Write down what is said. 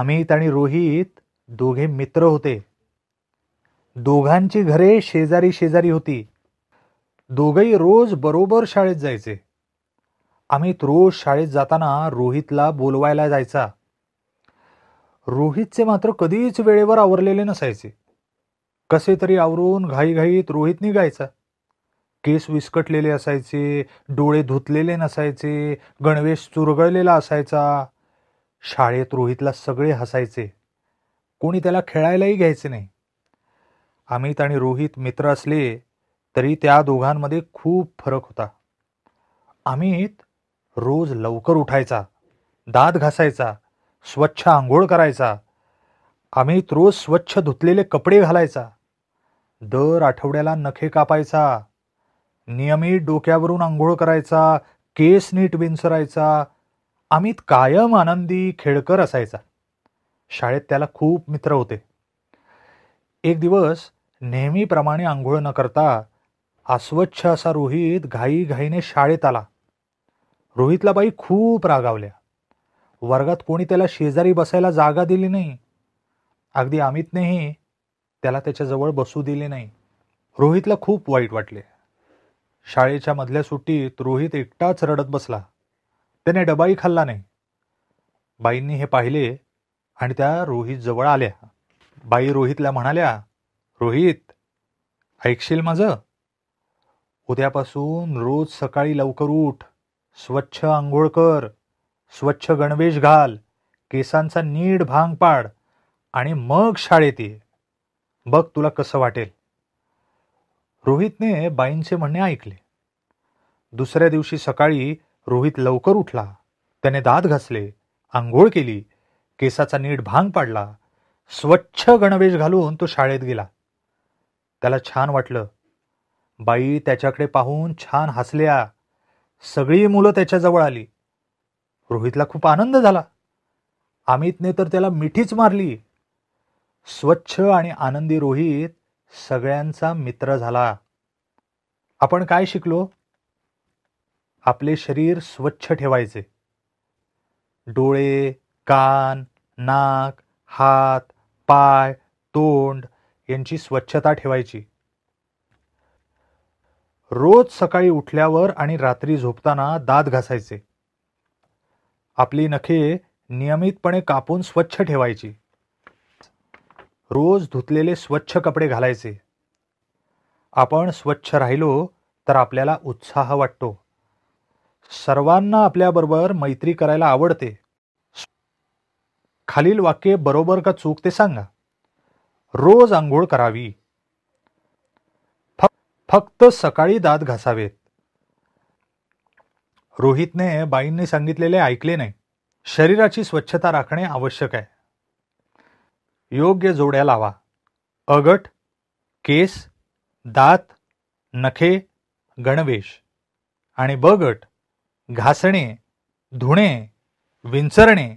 अमित आणि रोहित दोघे मित्र होते दोघांची घरे शेजारी शेजारी होती दोघही रोज बरोबर शाळेत जायचे अमित रोज शाळेत जाताना रोहितला बोलवायला जायचा रोहितचे मात्र कधीच वेळेवर आवरलेले नसायचे कसे तरी आवरून घाईघाईत रोहित निघायचा केस विस्कटलेले असायचे डोळे धुतलेले नसायचे गणवेश चुरगळलेला असायचा शाळेत रोहितला सगळे हसायचे कोणी त्याला खेळायलाही घ्यायचे नाही अमित आणि रोहित मित्र असले तरी त्या दोघांमध्ये खूप फरक होता अमित रोज लवकर उठायचा दात घासायचा स्वच्छ आंघोळ करायचा अमित रोज स्वच्छ धुतलेले कपडे घालायचा दर आठवड्याला नखे कापायचा नियमित डोक्यावरून आंघोळ करायचा केस नीट विंचरायचा अमित कायम आनंदी खेळकर असायचा शाळेत त्याला खूप मित्र होते एक दिवस नेहमीप्रमाणे आंघोळ न करता अस्वच्छ असा रोहित घाईघाईने शाळेत आला रोहितला बाई खूप रागावल्या वर्गात कोणी त्याला शेजारी बसायला जागा दिली नाही अगदी अमितनेही त्याला त्याच्याजवळ बसू दिले नाही रोहितला खूप वाईट वाटले शाळेच्या मधल्या सुट्टीत रोहित एकटाच रडत बसला त्याने डबाही खाल्ला नाही बाईंनी हे पाहिले आणि त्या रोहित जवळ आल्या बाई रोहितला म्हणाल्या रोहित ऐकशील माझं उद्यापासून रोज सकाळी लवकर उठ स्वच्छ आंघोळ कर स्वच्छ गणवेश घाल केसांचा नीड भांग पाड आणि मग शाळेत ये बघ तुला कसं वाटेल रोहितने बाईंचे म्हणणे ऐकले दुसऱ्या दिवशी सकाळी रोहित लवकर उठला त्याने दात घासले आंघोळ केली केसाचा नीट भांग पाडला स्वच्छ गणवेश घालून तो शाळेत गेला त्याला छान वाटलं बाई त्याच्याकडे पाहून छान हसल्या सगळी मुलं त्याच्याजवळ आली रोहितला खूप आनंद झाला अमितने तर त्याला मिठीच मारली स्वच्छ आणि आनंदी रोहित सगळ्यांचा मित्र झाला आपण काय शिकलो आपले शरीर स्वच्छ ठेवायचे डोळे कान नाक हात पाय तोंड यांची स्वच्छता ठेवायची रोज सकाळी उठल्यावर आणि रात्री झोपताना दात घासायचे आपली नखे नियमितपणे कापून स्वच्छ ठेवायची रोज धुतलेले स्वच्छ कपडे घालायचे आपण स्वच्छ राहिलो तर आपल्याला उत्साह वाटतो सर्वांना आपल्याबरोबर मैत्री करायला आवडते खालील वाक्य बरोबर का चूक ते सांगा रोज आंघोळ करावी फक्त सकाळी दात घासावेत रोहितने बाईंनी सांगितलेले ऐकले नाही शरीराची स्वच्छता राखणे आवश्यक आहे योग्य जोड्या लावा अगट केस दात नखे गणवेश आणि बगट घासणे धुणे विंचरणे